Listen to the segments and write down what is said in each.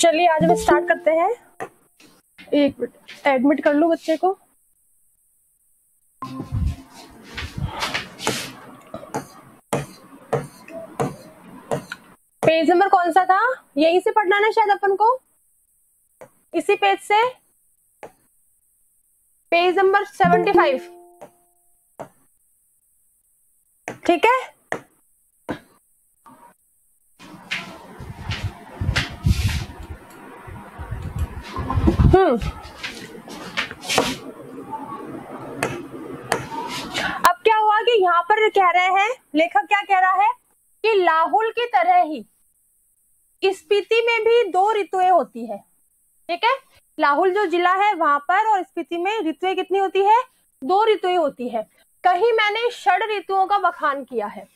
चलिए आज हम स्टार्ट करते हैं एक मिनट एडमिट कर लू बच्चे को पेज नंबर कौन सा था यहीं से पढ़ना ना शायद अपन को इसी पेज से पेज नंबर सेवेंटी फाइव ठीक है हम्म। अब क्या हुआ कि यहाँ पर कह रहे हैं लेखक क्या कह रहा है कि लाहुल की तरह ही स्पीति में भी दो ऋतुएं होती है ठीक है लाहुल जो जिला है वहां पर और स्पीति में ऋतुएं कितनी होती है दो ऋतुएं होती है कहीं मैंने षड ऋतुओं का बखान किया है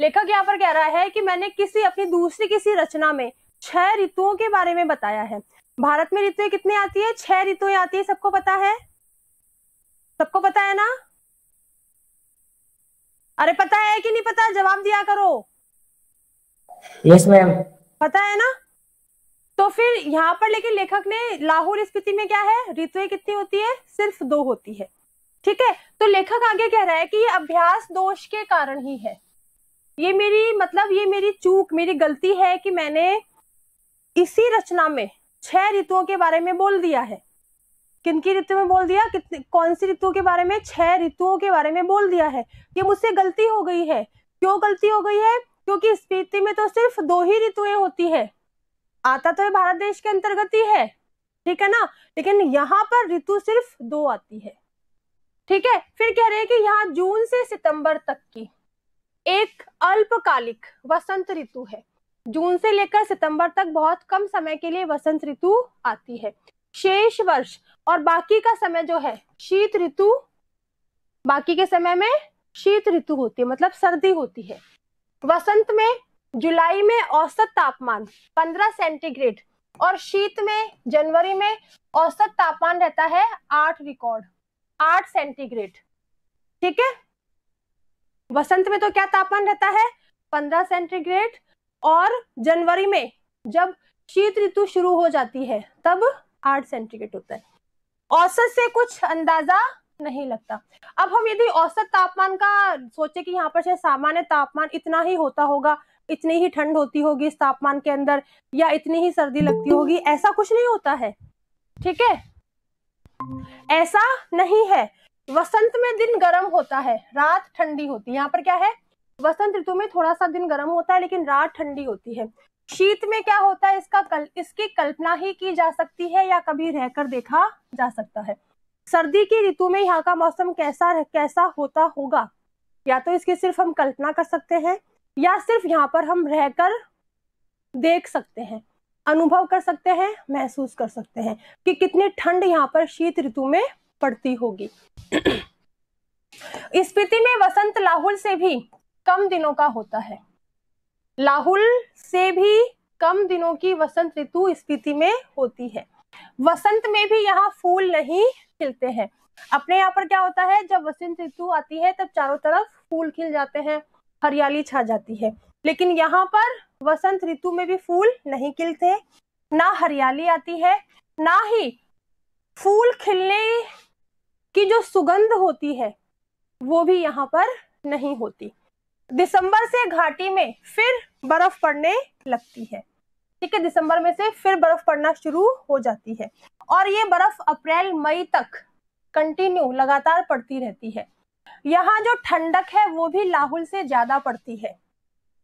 लेखक यहाँ पर कह रहा है कि मैंने किसी अपनी दूसरी किसी रचना में छह ऋतुओं के बारे में बताया है भारत में ऋतुएं कितनी आती है छह ऋतुएं आती है सबको पता है सबको पता है ना अरे पता है कि नहीं पता जवाब दिया करो यस मैम पता है ना तो फिर यहाँ पर लेकिन लेखक ने लाहौर स्पीति में क्या है ऋतुएं कितनी होती है सिर्फ दो होती है ठीक है तो लेखक आगे कह रहा है कि ये अभ्यास दोष के कारण ही है ये मेरी मतलब ये मेरी चूक मेरी गलती है कि मैंने इसी रचना में छह ऋतुओं के बारे में बोल दिया है किन की ऋतु में बोल दिया कितने कौन सी ऋतुओं के बारे में छह ऋतुओं के बारे में बोल दिया है ये मुझसे गलती हो गई है क्यों गलती हो गई है क्योंकि स्पीति में तो सिर्फ दो ही ऋतुएं होती है आता तो ये भारत देश के अंतर्गत ही है ठीक है ना लेकिन यहाँ पर ऋतु सिर्फ दो आती है ठीक है फिर कह रहे हैं कि यहाँ जून से सितंबर तक की एक अल्पकालिक वसंत ऋतु है जून से लेकर सितंबर तक बहुत कम समय के लिए वसंत ऋतु आती है शेष वर्ष और बाकी का समय जो है शीत ऋतु बाकी के समय में शीत ऋतु होती है मतलब सर्दी होती है वसंत में जुलाई में औसत तापमान 15 सेंटीग्रेड और शीत में जनवरी में औसत तापमान रहता है आठ रिकॉर्ड आठ सेंटीग्रेड ठीक है वसंत में तो क्या तापमान रहता है 15 सेंटीग्रेड और जनवरी में जब शीत ऋतु शुरू हो जाती है तब आठ सेंटीग्रेड होता है औसत से कुछ अंदाजा नहीं लगता अब हम यदि औसत तापमान का सोचे कि यहाँ पर सामान्य तापमान इतना ही होता होगा इतनी ही ठंड होती होगी इस तापमान के अंदर या इतनी ही सर्दी लगती होगी ऐसा कुछ नहीं होता है ठीक है ऐसा नहीं है वसंत में दिन गर्म होता है रात ठंडी होती है यहाँ पर क्या है वसंत ऋतु में थोड़ा सा दिन गर्म होता है लेकिन रात ठंडी होती है शीत में क्या होता है इसका कल इसकी कल्पना ही की जा सकती है या कभी रहकर देखा जा सकता है सर्दी की ऋतु में यहाँ का मौसम कैसा रह, कैसा होता होगा या तो इसकी सिर्फ हम कल्पना कर सकते हैं या सिर्फ यहाँ पर हम रहकर देख सकते हैं अनुभव कर सकते हैं महसूस कर सकते हैं कि कितनी ठंड यहाँ पर शीत ऋतु में पड़ती होगी स्पीति में वसंत लाहुल से भी कम दिनों का होता है लाहुल से भी कम दिनों की वसंत ऋतु स्थिति में होती है वसंत में भी यहाँ फूल नहीं खिलते हैं अपने यहाँ पर क्या होता है जब वसंत ऋतु आती है तब चारों तरफ फूल खिल जाते हैं हरियाली छा जाती है लेकिन यहाँ पर वसंत ऋतु में भी फूल नहीं खिलते ना हरियाली आती है ना ही फूल खिलने की जो सुगंध होती है वो भी यहाँ पर नहीं होती दिसंबर से घाटी में फिर बर्फ पड़ने लगती है ठीक है दिसंबर में से फिर बर्फ पड़ना शुरू हो जाती है और ये बर्फ अप्रैल मई तक कंटिन्यू लगातार पड़ती रहती है यहाँ जो ठंडक है वो भी लाहुल से ज्यादा पड़ती है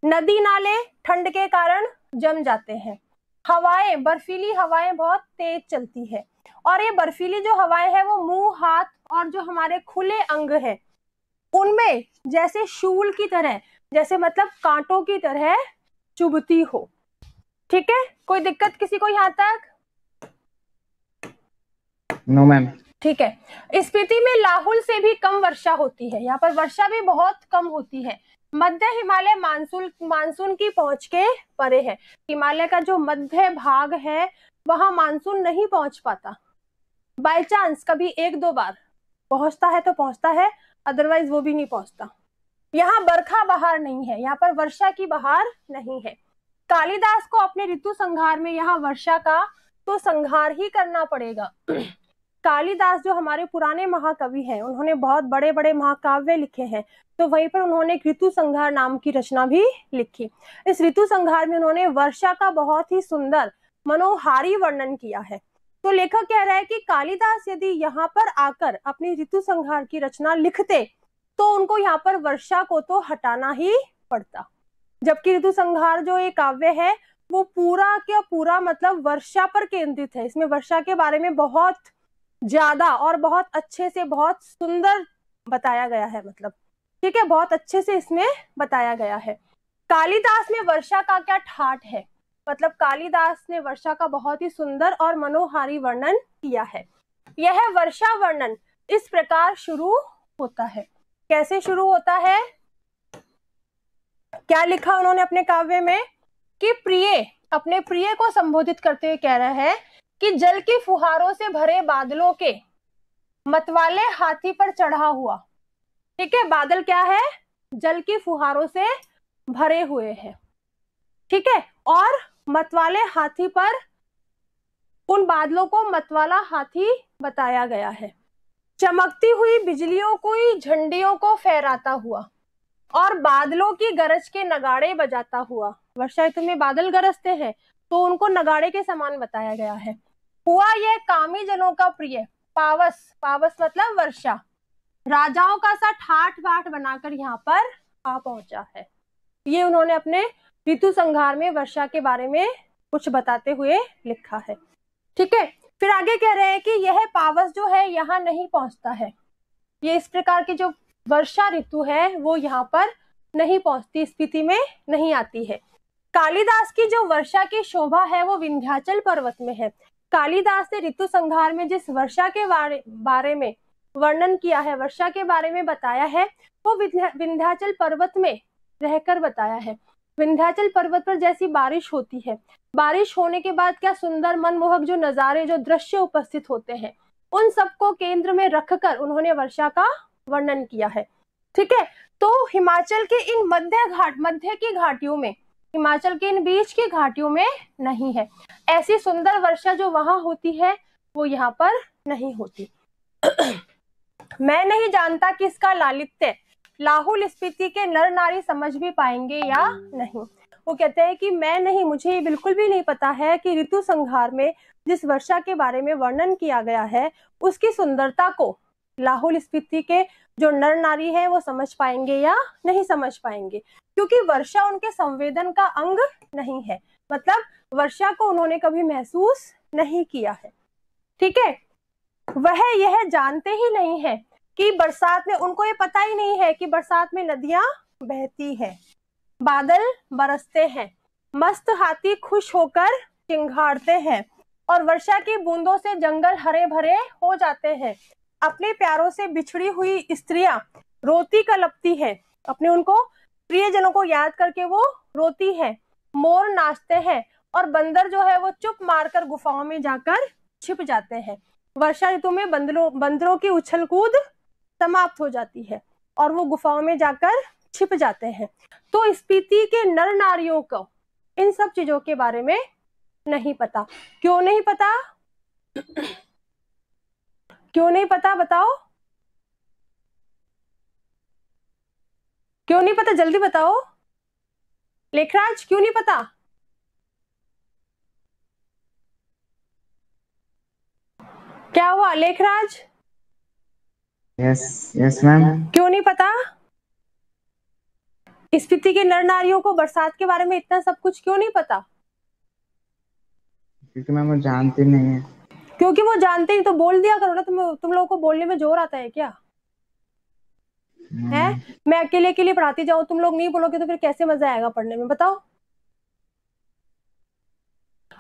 नदी नाले ठंड के कारण जम जाते हैं हवाएं बर्फीली हवाएं बहुत तेज चलती है और ये बर्फीली जो हवाएं हैं वो मुंह हाथ और जो हमारे खुले अंग हैं उनमें जैसे शूल की तरह जैसे मतलब कांटों की तरह चुभती हो ठीक है कोई दिक्कत किसी को यहाँ तक नो मैम ठीक है स्पीति में लाहुल से भी कम वर्षा होती है यहाँ पर वर्षा भी बहुत कम होती है मध्य हिमालय मानसून मानसून की पहुंच के परे है हिमालय का जो मध्य भाग है वहां मानसून नहीं पहुंच पाता बाय चांस कभी एक दो बार पहुंचता है तो पहुंचता है अदरवाइज वो भी नहीं पहुंचता यहाँ बरखा बहार नहीं है यहाँ पर वर्षा की बहार नहीं है कालिदास को अपने ऋतु संघार में यहाँ वर्षा का तो संघार ही करना पड़ेगा कालिदास जो हमारे पुराने महाकवि हैं उन्होंने बहुत बड़े बड़े महाकाव्य लिखे हैं तो वहीं पर उन्होंने एक ऋतु संघार नाम की रचना भी लिखी इस ऋतु संघार में उन्होंने वर्षा का बहुत ही सुंदर मनोहारी वर्णन किया है तो लेखक कह रहा है कि कालिदास यदि यहाँ पर आकर अपनी ऋतु संहार की रचना लिखते तो उनको यहाँ पर वर्षा को तो हटाना ही पड़ता जबकि ऋतु संहार जो एक काव्य है वो पूरा क्या पूरा मतलब वर्षा पर केंद्रित है इसमें वर्षा के बारे में बहुत ज्यादा और बहुत अच्छे से बहुत सुंदर बताया गया है मतलब ठीक है बहुत अच्छे से इसमें बताया गया है कालिदास में वर्षा का क्या ठाट है मतलब कालिदास ने वर्षा का बहुत ही सुंदर और मनोहारी वर्णन किया है यह वर्षा वर्णन इस प्रकार शुरू होता है कैसे शुरू होता है क्या लिखा उन्होंने अपने काव्य में कि प्रिय अपने प्रिय को संबोधित करते हुए कह रहा है कि जल की फुहारों से भरे बादलों के मतवाले हाथी पर चढ़ा हुआ ठीक है बादल क्या है जल की फुहारों से भरे हुए हैं ठीक है और मतवाले हाथी पर उन बादलों को मतवाला हाथी बताया गया है चमकती हुई बिजलियों को झंडियों को फहराता हुआ और बादलों की गरज के नगाड़े बजाता हुआ वर्षा ऋतु में बादल गरजते हैं तो उनको नगाड़े के समान बताया गया है हुआ यह कामी जनों का प्रिय पावस पावस मतलब वर्षा राजाओं का सा ठाठ बाट बनाकर यहाँ पर आ पहुंचा है ये उन्होंने अपने ऋतु संहार में वर्षा के बारे में कुछ बताते हुए लिखा है ठीक है फिर आगे कह रहे हैं कि यह पावस जो है यहाँ नहीं पहुंचता है ये इस प्रकार की जो वर्षा ऋतु है वो यहाँ पर नहीं पहुंचती स्थिति में नहीं आती है कालिदास की जो वर्षा की शोभा है वो विंध्याचल पर्वत में है कालिदास ने ऋतु संघार में जिस वर्षा के बारे में वर्णन किया है वर्षा के बारे में बताया है वो विंध्याचल पर्वत में रहकर बताया है विंध्याचल पर्वत पर जैसी बारिश होती है बारिश होने के बाद क्या सुंदर मनमोहक जो नज़ारे जो दृश्य उपस्थित होते हैं उन सबको केंद्र में रखकर उन्होंने वर्षा का वर्णन किया है ठीक है तो हिमाचल के इन मध्य घाट मध्य की घाटियों में हिमाचल के इन बीच की घाटियों में नहीं है ऐसी सुंदर वर्षा जो वहां होती है वो यहाँ पर नहीं होती मैं नहीं जानता कि इसका लालित्य लाहुल स्पीति के नर नारी समझ भी पाएंगे या हम्म। नहीं वो कहते हैं कि मैं नहीं मुझे ये बिल्कुल भी नहीं पता है कि ऋतु संहार में जिस वर्षा के बारे में वर्णन किया गया है उसकी सुंदरता को लाहुल स्पीति के जो नर नारी है वो समझ पाएंगे या नहीं समझ पाएंगे क्योंकि वर्षा उनके संवेदन का अंग नहीं है मतलब वर्षा को उन्होंने कभी महसूस नहीं किया है ठीक है वह यह जानते ही नहीं है कि बरसात में उनको ये पता ही नहीं है कि बरसात में नदियां बहती है बादल बरसते हैं मस्त हाथी खुश होकर चिंघाड़ते हैं और वर्षा की बूंदों से जंगल हरे भरे हो जाते हैं अपने प्यारों से बिछड़ी हुई स्त्रियां रोती कलपती है अपने उनको प्रियजनों को याद करके वो रोती है मोर नाचते हैं और बंदर जो है वो चुप मारकर गुफाओं में जाकर छिप जाते हैं वर्षा ऋतु में बंदरों बंदरों की उछल कूद समाप्त हो जाती है और वो गुफाओं में जाकर छिप जाते हैं तो स्पीति के नर नारियों को इन सब चीजों के बारे में नहीं पता क्यों नहीं पता क्यों नहीं पता बताओ क्यों नहीं पता जल्दी बताओ लेखराज क्यों नहीं पता क्या हुआ लेखराज यस यस मैम क्यों नहीं पता स्पिति के नर नारियों को बरसात के बारे में इतना सब कुछ क्यों नहीं पता क्योंकि मैम वो जानते नहीं है क्योंकि वो जानते ही तो बोल दिया करो ना तुम तुम लोगों को बोलने में जोर आता है क्या hmm. है मैं अकेले अकेले पढ़ाती जाऊँ तुम लोग नहीं बोलोगे तो फिर कैसे मजा आएगा पढ़ने में बताओ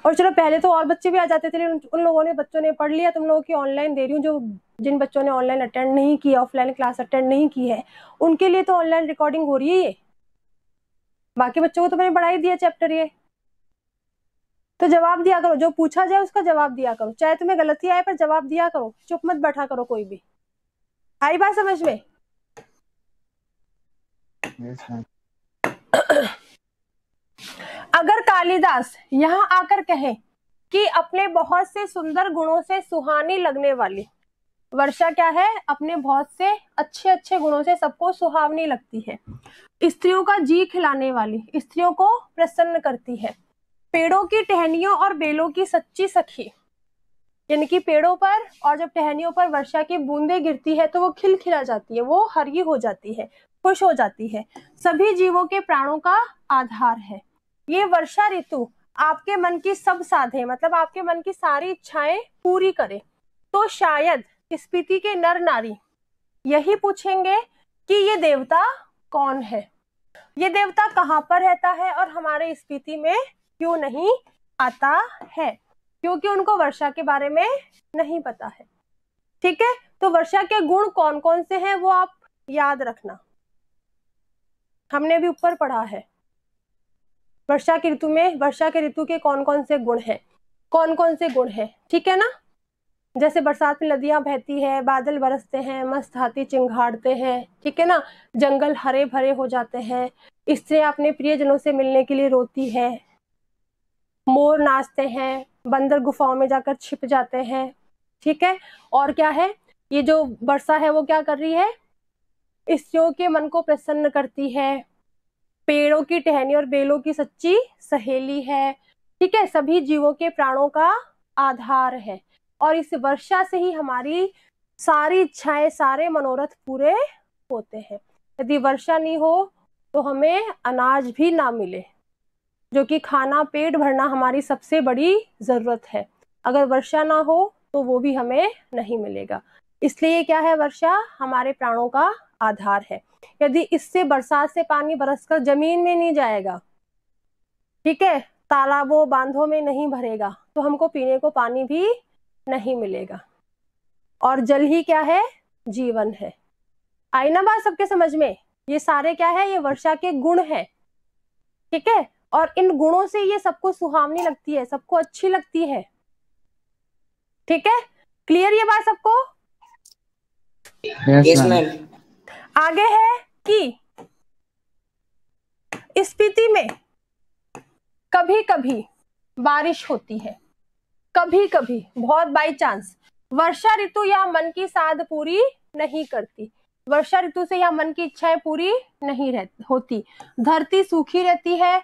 और चलो पहले तो और बच्चे भी आ जाते थे लेकिन उन लोगों ने बच्चों ने पढ़ लिया तुम लोगों की ऑनलाइन दे रही हूँ जो जिन बच्चों ने ऑनलाइन अटेंड नहीं किया ऑफलाइन क्लास अटेंड नहीं की है उनके लिए तो ऑनलाइन रिकॉर्डिंग हो रही है ये बाकी बच्चों को तो मैंने पढ़ा ही दिया चैप्टर ये तो जवाब दिया करो जो पूछा जाए उसका जवाब दिया करो चाहे तुम्हें गलती आए पर जवाब दिया करो चुप मत बैठा करो कोई भी आई बात समझ में yes, अगर कालिदास यहाँ आकर कहे कि अपने बहुत से सुंदर गुणों से सुहानी लगने वाली वर्षा क्या है अपने बहुत से अच्छे अच्छे गुणों से सबको सुहावनी लगती है स्त्रियों का जी खिलाने वाली स्त्रियों को प्रसन्न करती है पेड़ों की टहनियों और बेलों की सच्ची सखी यानी कि पेड़ों पर और जब टहनियों पर वर्षा की बूंदे गिरती है तो वो खिलखिला जाती है वो हरी हो जाती है खुश हो जाती है सभी जीवों के प्राणों का आधार है ये वर्षा ऋतु आपके मन की सब साधे मतलब आपके मन की सारी इच्छाएं पूरी करे तो शायद स्पीति के नर नारी यही पूछेंगे कि ये देवता कौन है ये देवता कहाँ पर रहता है और हमारे स्पीति में क्यों नहीं आता है क्योंकि उनको वर्षा के बारे में नहीं पता है ठीक है तो वर्षा के गुण कौन कौन से हैं वो आप याद रखना हमने भी ऊपर पढ़ा है वर्षा की ऋतु में वर्षा के ऋतु के कौन कौन से गुण हैं कौन कौन से गुण हैं ठीक है ना जैसे बरसात में नदियां बहती है बादल बरसते हैं मस्त हाथी चिंगाड़ते हैं ठीक है ना जंगल हरे भरे हो जाते हैं इससे अपने प्रियजनों से मिलने के लिए रोती है मोर नाचते हैं बंदर गुफाओं में जाकर छिप जाते हैं ठीक है और क्या है ये जो वर्षा है वो क्या कर रही है स्त्रियों के मन को प्रसन्न करती है पेड़ों की टहनी और बेलों की सच्ची सहेली है ठीक है सभी जीवों के प्राणों का आधार है और इस वर्षा से ही हमारी सारी इच्छाएं सारे मनोरथ पूरे होते हैं यदि वर्षा नहीं हो तो हमें अनाज भी ना मिले जो कि खाना पेट भरना हमारी सबसे बड़ी ज़रूरत है अगर वर्षा ना हो तो वो भी हमें नहीं मिलेगा इसलिए क्या है वर्षा हमारे प्राणों का आधार है यदि इससे बरसात से पानी बरसकर जमीन में नहीं जाएगा ठीक है तालाबों बांधों में नहीं भरेगा तो हमको पीने को पानी भी नहीं मिलेगा और जल ही क्या है जीवन है आई ना बात सबके समझ में ये सारे क्या है ये वर्षा के गुण है ठीक है और इन गुणों से ये सबको सुहावनी लगती है सबको अच्छी लगती है ठीक है क्लियर ये बात सबको yes, आगे है कि स्पीति में कभी कभी बारिश होती है कभी कभी बहुत बाई चांस वर्षा ऋतु यह मन की साध पूरी नहीं करती वर्षा ऋतु से यह मन की इच्छाएं पूरी नहीं रहती होती धरती सूखी रहती है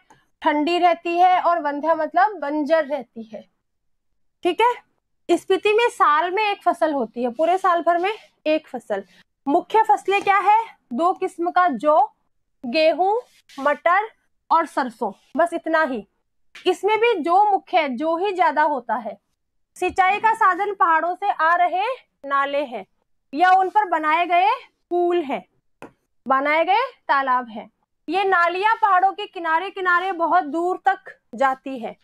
ठंडी रहती है और वंध्या मतलब बंजर रहती है ठीक है स्पीति में साल में एक फसल होती है पूरे साल भर में एक फसल मुख्य फसलें क्या है दो किस्म का जौ गेहूं मटर और सरसों बस इतना ही इसमें भी जो मुख्य है जो ही ज्यादा होता है सिंचाई का साधन पहाड़ों से आ रहे नाले हैं या उन पर बनाए गए पूल हैं बनाए गए तालाब हैं ये नालियां पहाड़ों के किनारे किनारे बहुत दूर तक जाती है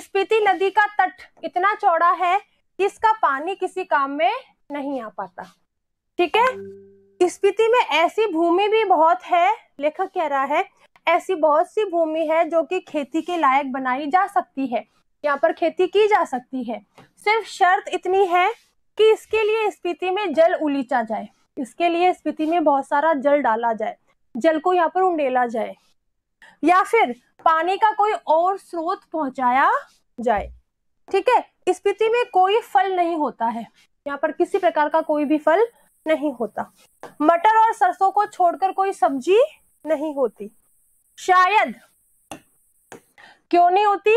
स्पीति नदी का तट इतना चौड़ा है कि इसका पानी किसी काम में नहीं आ पाता ठीक है स्पीति में ऐसी भूमि भी बहुत है लेखक कह रहा है ऐसी बहुत सी भूमि है जो कि खेती के लायक बनाई जा सकती है यहाँ पर खेती की जा सकती है सिर्फ शर्त इतनी है कि इसके लिए स्पीति में जल उलीचा जाए इसके लिए स्पीति में बहुत सारा जल डाला जाए जल को यहाँ पर उंडेला जाए या फिर पानी का कोई और स्रोत पहुंचाया जाए ठीक है स्पीति में कोई फल नहीं होता है यहाँ पर किसी प्रकार का कोई भी फल नहीं होता मटर और सरसों को छोड़कर कोई सब्जी नहीं होती शायद क्यों नहीं होती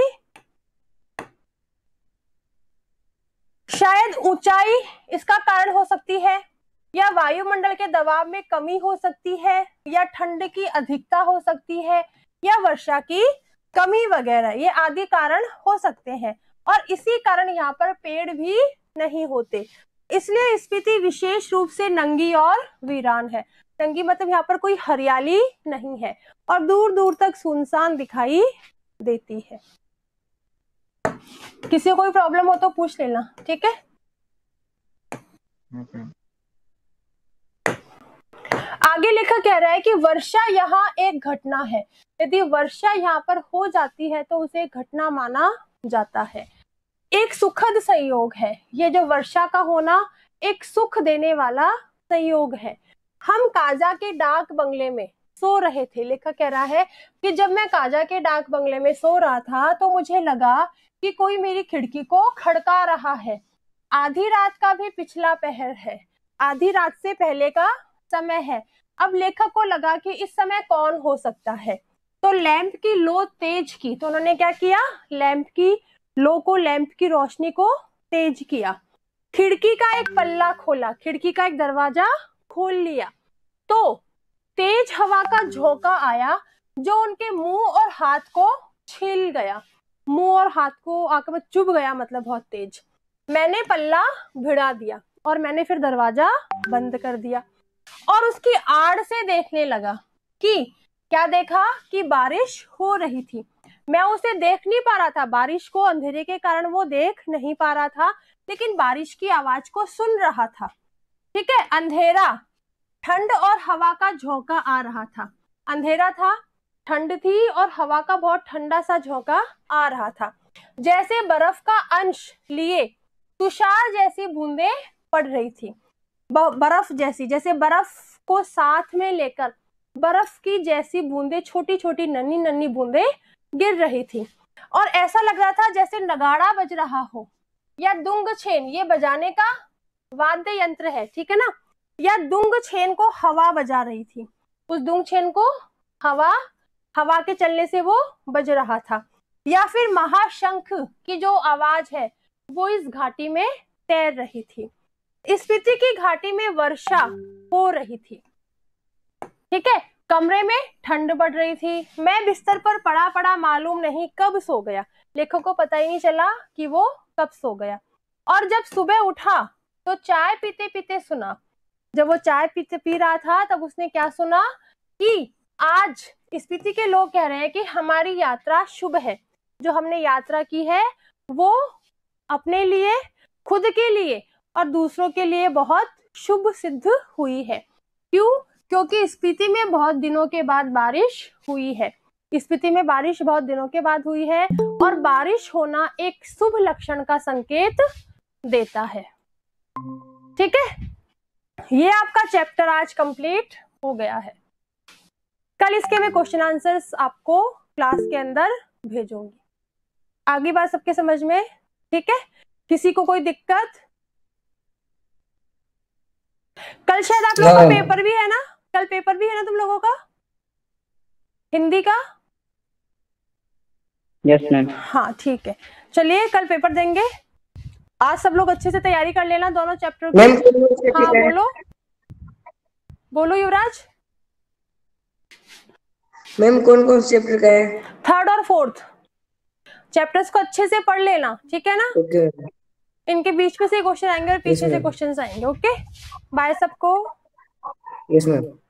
शायद ऊंचाई इसका कारण हो सकती है या वायुमंडल के दबाव में कमी हो सकती है या ठंड की अधिकता हो सकती है या वर्षा की कमी वगैरह ये आदि कारण हो सकते हैं और इसी कारण यहाँ पर पेड़ भी नहीं होते इसलिए स्पीति विशेष रूप से नंगी और वीरान है नंगी मतलब यहाँ पर कोई हरियाली नहीं है और दूर दूर तक सुनसान दिखाई देती है किसी कोई प्रॉब्लम हो तो पूछ लेना ठीक है आगे लेखक कह रहा है कि वर्षा यहाँ एक घटना है यदि वर्षा यहाँ पर हो जाती है तो उसे घटना माना जाता है एक सुखद संयोग है ये जो वर्षा का होना एक सुख देने वाला संयोग है हम काजा के डाक बंगले में सो रहे थे लेखक कह रहा है कि जब मैं काजा के डाक बंगले में सो रहा था तो मुझे लगा कि कोई मेरी खिड़की को खड़का रहा है आधी रात का भी पिछला पहर है आधी रात से पहले का समय है अब लेखक को लगा कि इस समय कौन हो सकता है तो लैंप की लो तेज की तो उन्होंने क्या किया लैंप की लो को लैंप की रोशनी को तेज किया खिड़की का एक पल्ला खोला खिड़की का एक दरवाजा खोल लिया तो तेज हवा का झोंका आया जो उनके मुंह और हाथ को छील गया मुंह और हाथ को आकर में चुभ गया मतलब बहुत तेज मैंने पल्ला भिड़ा दिया और मैंने फिर दरवाजा बंद कर दिया और उसकी आड़ से देखने लगा कि क्या देखा कि बारिश हो रही थी मैं उसे देख नहीं पा रहा था बारिश को अंधेरे के कारण वो देख नहीं पा रहा था लेकिन बारिश की आवाज को सुन रहा था ठीक है अंधेरा ठंड और हवा का झोंका आ रहा था अंधेरा था ठंड थी और हवा का बहुत ठंडा सा झोंका आ रहा था जैसे बर्फ का अंश लिए तुषार जैसी बूंदे पड़ रही थी बर्फ जैसी जैसे बर्फ को साथ में लेकर बर्फ की जैसी बूंदे छोटी छोटी नन्ही नन्ही बूंदे गिर रही थी और ऐसा लग रहा था जैसे नगाड़ा बज रहा हो या दुंग छेन ये बजाने का वाद्य यंत्र है ठीक है ना या दुंग छेन को हवा बजा रही थी उस दुंग छेन को हवा हवा के चलने से वो बज रहा था या फिर महाशंख की जो आवाज है वो इस घाटी में तैर रही थी स्पीति की घाटी में वर्षा हो रही थी ठीक है कमरे में ठंड पड़ रही थी मैं बिस्तर पर पड़ा पड़ा मालूम नहीं कब सो गया लेखक को पता ही नहीं चला कि वो कब सो गया और जब सुबह उठा तो चाय पीते पीते सुना जब वो चाय पीते पी रहा था तब उसने क्या सुना कि आज स्पीति के लोग कह रहे हैं कि हमारी यात्रा शुभ है जो हमने यात्रा की है वो अपने लिए खुद के लिए और दूसरों के लिए बहुत शुभ सिद्ध हुई है क्यों क्योंकि स्पीति में बहुत दिनों के बाद बारिश हुई है स्पीति में बारिश बहुत दिनों के बाद हुई है और बारिश होना एक शुभ लक्षण का संकेत देता है ठीक है ये आपका चैप्टर आज कंप्लीट हो गया है कल इसके मैं क्वेश्चन आंसर्स आपको क्लास के अंदर भेजूंगी आगे बात सबके समझ में ठीक है किसी को कोई दिक्कत कल शायद आप लोग का हाँ। पेपर भी है ना कल पेपर भी है ना तुम लोगों का हिंदी का यस मैम हाँ ठीक है चलिए कल पेपर देंगे आज सब लोग अच्छे से तैयारी कर लेना दोनों चैप्टर की हाँ बोलो बोलो युवराज मैम कौन कौन से चैप्टर का है थर्ड और फोर्थ चैप्टर्स को अच्छे से पढ़ लेना ठीक है ना ओके okay. इनके बीच में से क्वेश्चन आएंगे और पीछे yes, से क्वेश्चन आएंगे ओके बाय सबको यस मैम